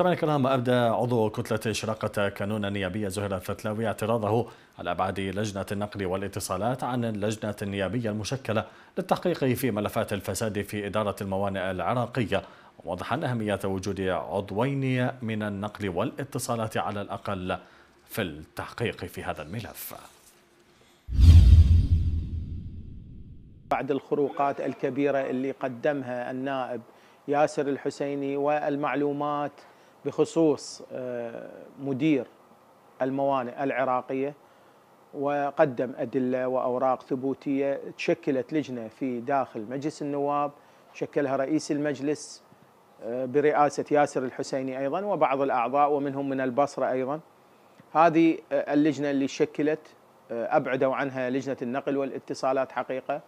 مستمعينا الكرام أبدى عضو كتلة اشراقه كانون النيابية زهير الفتلاوي اعتراضه على ابعاد لجنه النقل والاتصالات عن اللجنه النيابيه المشكله للتحقيق في ملفات الفساد في اداره الموانئ العراقيه موضحا اهميه وجود عضوين من النقل والاتصالات على الاقل في التحقيق في هذا الملف. بعد الخروقات الكبيره اللي قدمها النائب ياسر الحسيني والمعلومات بخصوص آه، مدير الموانئ العراقيه وقدم ادله واوراق ثبوتيه تشكلت لجنه في داخل مجلس النواب شكلها رئيس المجلس آه، برئاسه ياسر الحسيني ايضا وبعض الاعضاء ومنهم من البصره ايضا هذه آه، اللجنه اللي شكلت ابعدوا عنها لجنه النقل والاتصالات حقيقه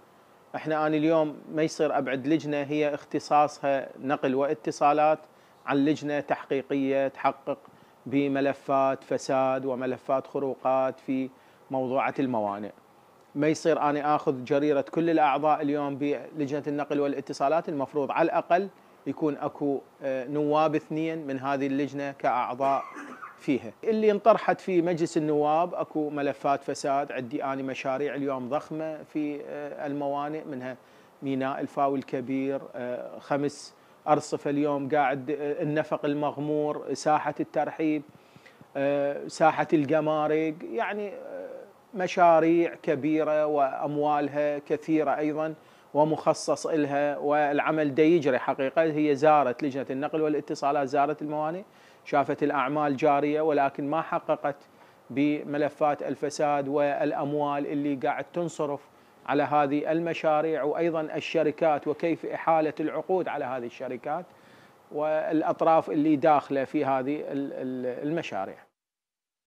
احنا انا اليوم ما يصير ابعد لجنه هي اختصاصها نقل واتصالات عن لجنه تحقيقيه تحقق بملفات فساد وملفات خروقات في موضوعه الموانئ. ما يصير انا اخذ جريره كل الاعضاء اليوم بلجنه النقل والاتصالات المفروض على الاقل يكون اكو آه، نواب اثنين من هذه اللجنه كاعضاء فيها اللي انطرحت في مجلس النواب اكو ملفات فساد عندي اني مشاريع اليوم ضخمه في آه، الموانئ منها ميناء الفاو الكبير آه، خمس أرصفة اليوم قاعد النفق المغمور ساحة الترحيب آه، ساحة القمارق يعني آه، مشاريع كبيرة وأموالها كثيرة أيضا ومخصص إلها والعمل ده يجري حقيقة هي زارت لجنة النقل والاتصالات زارت الموانئ شافت الأعمال جارية ولكن ما حققت بملفات الفساد والأموال اللي قاعد تنصرف على هذه المشاريع وايضا الشركات وكيف احاله العقود على هذه الشركات والاطراف اللي داخله في هذه المشاريع